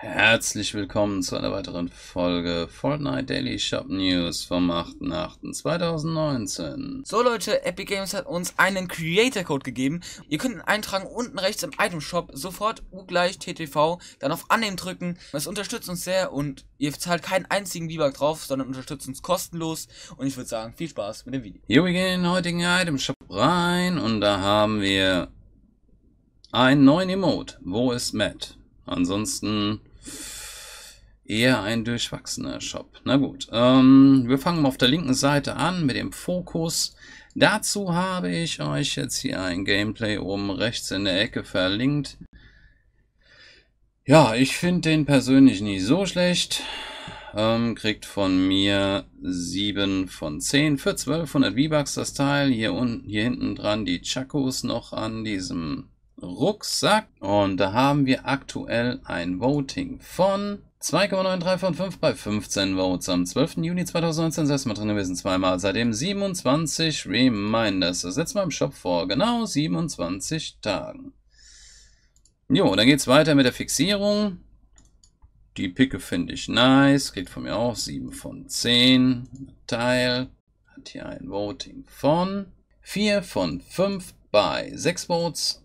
Herzlich willkommen zu einer weiteren Folge Fortnite Daily Shop News vom 8.8.2019. So Leute, Epic Games hat uns einen Creator Code gegeben. Ihr könnt ihn eintragen unten rechts im Item Shop sofort U gleich TTV, dann auf Annehmen drücken. Das unterstützt uns sehr und ihr zahlt keinen einzigen Biwak drauf, sondern unterstützt uns kostenlos. Und ich würde sagen, viel Spaß mit dem Video. Hier, wir gehen in den heutigen Item Shop rein und da haben wir einen neuen Emote. Wo ist Matt? Ansonsten eher ein durchwachsener Shop. Na gut, ähm, wir fangen mal auf der linken Seite an mit dem Fokus. Dazu habe ich euch jetzt hier ein Gameplay oben rechts in der Ecke verlinkt. Ja, ich finde den persönlich nicht so schlecht. Ähm, kriegt von mir 7 von 10 für 1200 V-Bucks das Teil. Hier unten, hier hinten dran die Chakos noch an diesem Rucksack. Und da haben wir aktuell ein Voting von 2,93 von 5 bei 15 Votes am 12. Juni 2019. Das erste Mal drin gewesen, zweimal. Seitdem 27 Reminders. Das setzt Mal im Shop vor genau 27 Tagen. Jo, dann geht's weiter mit der Fixierung. Die Picke finde ich nice. Geht von mir auch 7 von 10. Teil. Hat hier ein Voting von 4 von 5 bei 6 Votes.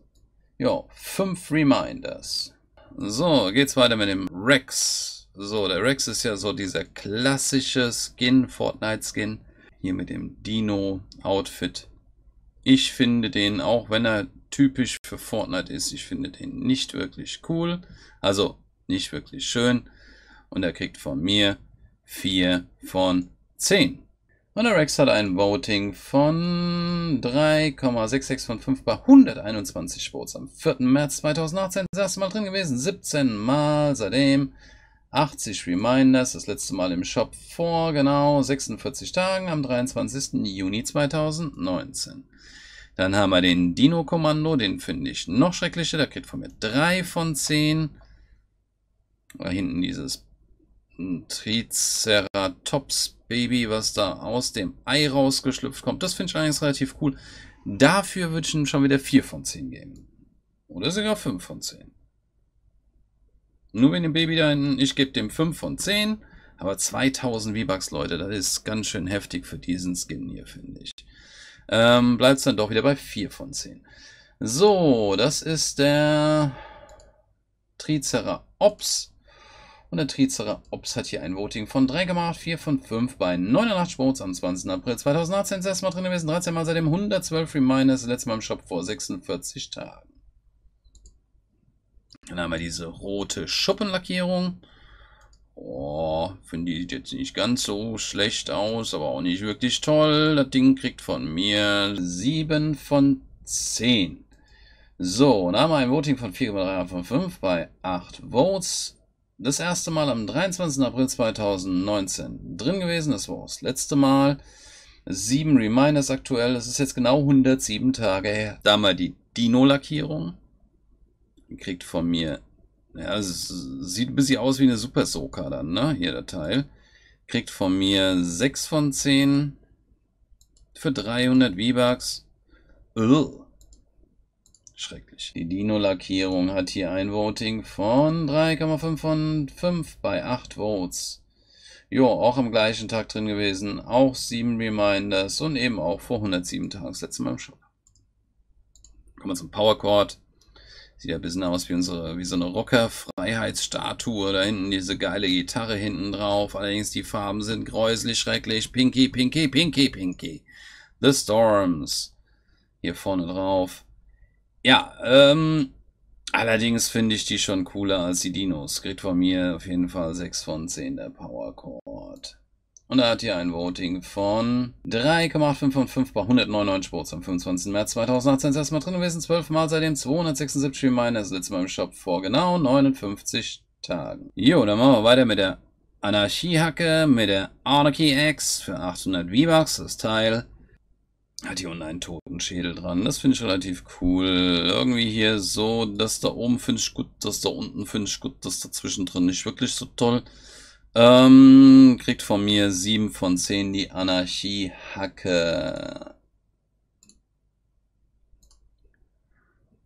Jo, fünf Reminders. So, geht's weiter mit dem Rex. So, der Rex ist ja so dieser klassische Skin, Fortnite-Skin. Hier mit dem Dino-Outfit. Ich finde den, auch wenn er typisch für Fortnite ist, ich finde den nicht wirklich cool. Also, nicht wirklich schön. Und er kriegt von mir 4 von 10. Und der Rex hat ein Voting von 3,66 von 5 bei 121 Votes am 4. März 2018. Das erste Mal drin gewesen, 17 Mal seitdem. 80 Reminders, das letzte Mal im Shop vor genau 46 Tagen am 23. Juni 2019. Dann haben wir den Dino-Kommando, den finde ich noch schrecklicher. Da kriegt von mir 3 von 10. Da hinten dieses ein Triceratops-Baby, was da aus dem Ei rausgeschlüpft kommt. Das finde ich eigentlich relativ cool. Dafür würde ich ihm schon wieder 4 von 10 geben. Oder sogar 5 von 10. Nur wenn dem Baby da hinten. Ich gebe dem 5 von 10. Aber 2000 V-Bucks, Leute, das ist ganz schön heftig für diesen Skin hier, finde ich. Ähm, Bleibt es dann doch wieder bei 4 von 10. So, das ist der Triceratops. Und der trizera Ops hat hier ein Voting von 3 gemacht, 4 von 5 bei 89 Votes am 20. April 2018. Das erste Mal drin gewesen, 13 Mal seitdem 112 Reminders, Das letzte Mal im Shop vor 46 Tagen. Dann haben wir diese rote Schuppenlackierung. Oh, finde ich jetzt nicht ganz so schlecht aus, aber auch nicht wirklich toll. Das Ding kriegt von mir 7 von 10. So, dann haben wir ein Voting von 4,3 von 5 bei 8 Votes. Das erste Mal am 23. April 2019 drin gewesen. Das war das letzte Mal. Sieben Reminders aktuell. Das ist jetzt genau 107 Tage her. Da mal die Dino-Lackierung. Kriegt von mir. Ja, sieht ein bisschen aus wie eine Super Soka dann, ne? Hier der Teil. Kriegt von mir 6 von 10 für 300 V-Bucks schrecklich. Die Dino-Lackierung hat hier ein Voting von 3,5 von 5 bei 8 Votes. Jo, auch am gleichen Tag drin gewesen, auch 7 Reminders und eben auch vor 107 Tagen das letzte Mal im Shop. Kommen wir zum Power Sieht ja ein bisschen aus wie, unsere, wie so eine Rocker-Freiheitsstatue. Da hinten diese geile Gitarre hinten drauf. Allerdings die Farben sind gräuslich schrecklich. Pinky, Pinky, Pinky, Pinky. The Storms. Hier vorne drauf. Ja, ähm, allerdings finde ich die schon cooler als die Dinos. Kriegt von mir auf jeden Fall 6 von 10 der Power Chord. Und da hat hier ein Voting von 3,85 von 5 bei 199 Sports am 25. März 2018 das erste Mal drin gewesen. 12 Mal seitdem 276 Reminder. Das letzte Mal im Shop vor genau 59 Tagen. Jo, dann machen wir weiter mit der Anarchiehacke, mit der Anarchy X für 800 V-Bucks. Das Teil hat hier unten einen toten Schädel dran. Das finde ich relativ cool. Irgendwie hier so, das da oben finde ich gut, das da unten finde ich gut, das dazwischen drin nicht wirklich so toll. Ähm, kriegt von mir 7 von 10 die Anarchie-Hacke.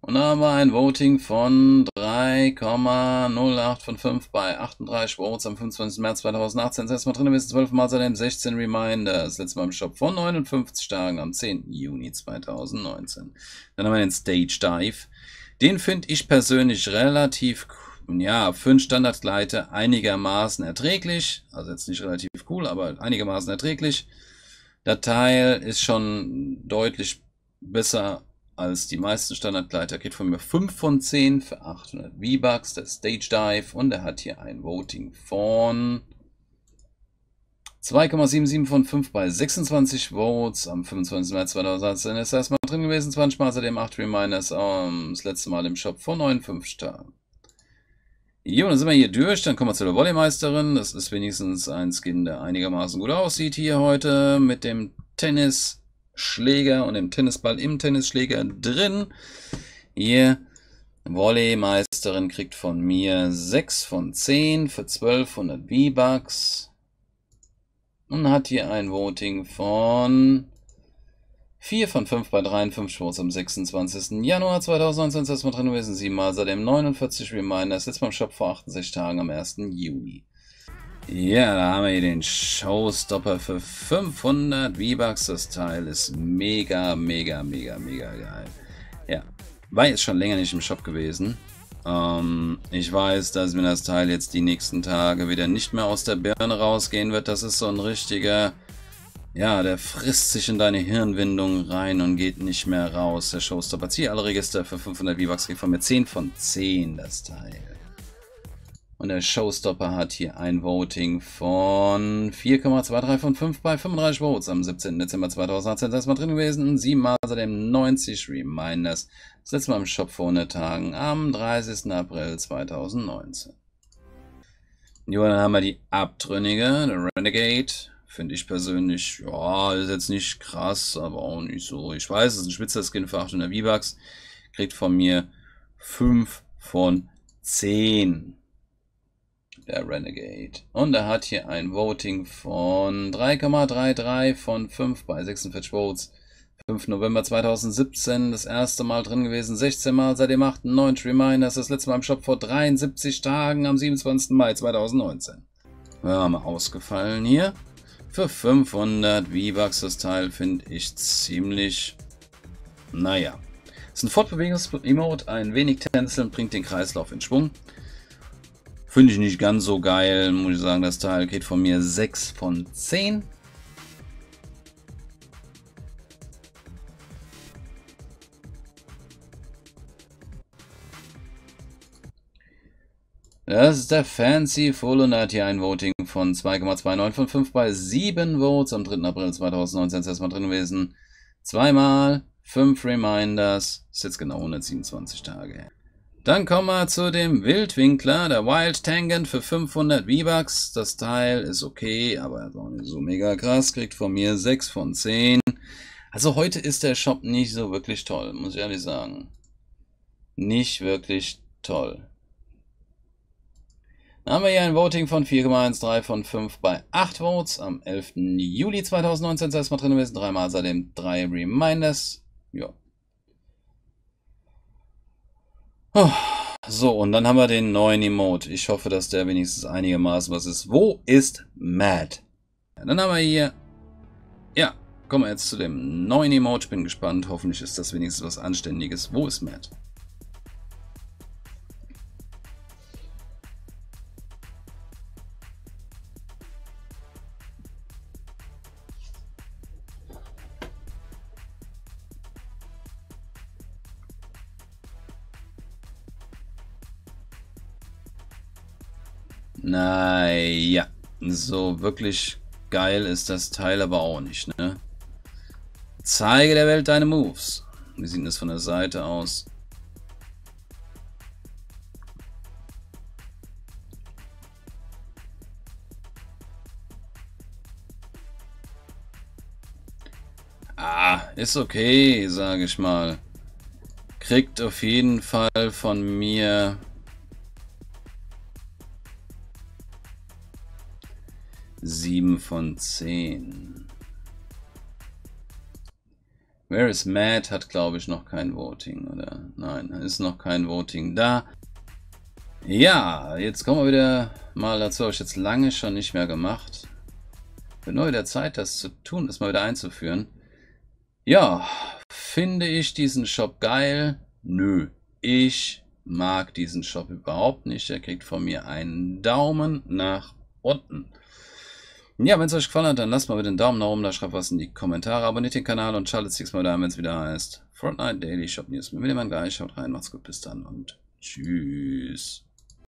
Und da haben wir ein Voting von 3. 3,0855 bei 38 Sports am 25. März 2018. Das erste Mal drin bis 12 Mal seitdem 16 Reminders. Letztes Mal im Shop vor 59 Tagen am 10. Juni 2019. Dann haben wir den Stage Dive. Den finde ich persönlich relativ ja, für einen Standardgleiter einigermaßen erträglich. Also jetzt nicht relativ cool, aber einigermaßen erträglich. Der Teil ist schon deutlich besser als die meisten Standardgleiter geht von mir 5 von 10 für 800 V-Bucks, der Stage Dive und er hat hier ein Voting von 2,77 von 5 bei 26 Votes am 25. März 2018 ist er erstmal drin gewesen. 20 Mal seitdem 8 Reminders um, das letzte Mal im Shop von 9,5 Sternen. Jo, dann sind wir hier durch. Dann kommen wir zu der Volleymeisterin. Das ist wenigstens ein Skin, der einigermaßen gut aussieht hier heute mit dem Tennis Schläger und dem Tennisball im Tennisschläger drin. Ihr Volleymeisterin kriegt von mir 6 von 10 für 1200 V-Bucks. Und hat hier ein Voting von 4 von 5 bei 53 Votes am 26. Januar 2019 ist das mal drin gewesen. 7 mal seit dem 49 Reminder. Das letzte Mal im Shop vor 68 Tagen am 1. Juni. Ja, da haben wir hier den Showstopper für 500 V-Bucks. Das Teil ist mega, mega, mega, mega geil. Ja, war jetzt schon länger nicht im Shop gewesen. Ähm, ich weiß, dass mir das Teil jetzt die nächsten Tage wieder nicht mehr aus der Birne rausgehen wird. Das ist so ein richtiger... Ja, der frisst sich in deine Hirnwindung rein und geht nicht mehr raus. Der Showstopper. Zieh alle Register für 500 V-Bucks. Kriegt von mir 10 von 10 das Teil. Und der Showstopper hat hier ein Voting von 4,23 von 5 bei 35 Votes am 17. Dezember 2018. Das letzte Mal drin gewesen. Siebenmal seitdem 90 Reminders. Das letzte Mal im Shop vor 100 Tagen am 30. April 2019. Jo, dann haben wir die Abtrünnige, der Renegade. Finde ich persönlich, ja, ist jetzt nicht krass, aber auch nicht so. Ich weiß, es ist ein spitzer Skin für 800 V-Bucks. Kriegt von mir 5 von 10 der Renegade. Und er hat hier ein Voting von 3,33 von 5 bei 46 Votes. 5. November 2017, das erste Mal drin gewesen, 16 Mal seit dem 8.9. Reminders, das letzte Mal im Shop vor 73 Tagen am 27. Mai 2019. Wir haben ausgefallen hier. Für 500 V-Bucks das Teil finde ich ziemlich, naja. ist ein fortbewegungs Emote, ein wenig tänzeln bringt den Kreislauf in Schwung. Finde ich nicht ganz so geil, muss ich sagen. Das Teil geht von mir 6 von 10. Das ist der Fancy Full und er hat hier ein Voting von 2,29 von 5 bei 7 Votes am 3. April 2019 ist erstmal drin gewesen. Zweimal, 5 Reminders, ist jetzt genau 127 Tage her. Dann kommen wir zu dem Wildwinkler, der Wild Tangent für 500 V-Bucks. Das Teil ist okay, aber ist auch nicht so mega krass. Kriegt von mir 6 von 10. Also heute ist der Shop nicht so wirklich toll, muss ich ehrlich sagen. Nicht wirklich toll. Dann haben wir hier ein Voting von 4,13 von 5 bei 8 Votes am 11. Juli 2019. Das heißt mal drin gewesen, dreimal seitdem drei Reminders. Ja, So, und dann haben wir den neuen Emote. Ich hoffe, dass der wenigstens einigermaßen was ist. Wo ist Matt? Ja, dann haben wir hier... Ja, kommen wir jetzt zu dem neuen Emote. Ich bin gespannt. Hoffentlich ist das wenigstens was Anständiges. Wo ist Matt? Naja, so wirklich geil ist das Teil aber auch nicht, ne? Zeige der Welt deine Moves. Wie sieht das von der Seite aus? Ah, ist okay, sage ich mal. Kriegt auf jeden Fall von mir 7 von 10. Where is Matt hat, glaube ich, noch kein Voting, oder? Nein, ist noch kein Voting da. Ja, jetzt kommen wir wieder mal dazu. Habe ich jetzt lange schon nicht mehr gemacht. Bin neu der Zeit, das zu tun, das mal wieder einzuführen. Ja, finde ich diesen Shop geil? Nö. Ich mag diesen Shop überhaupt nicht. Er kriegt von mir einen Daumen nach unten. Ja, wenn es euch gefallen hat, dann lasst mal bitte einen Daumen nach oben da, schreibt was in die Kommentare, abonniert den Kanal und schaltet es Mal da, wenn es wieder heißt. Fortnite Daily Shop News mit dem Mann gleich. Schaut rein, macht's gut, bis dann und tschüss.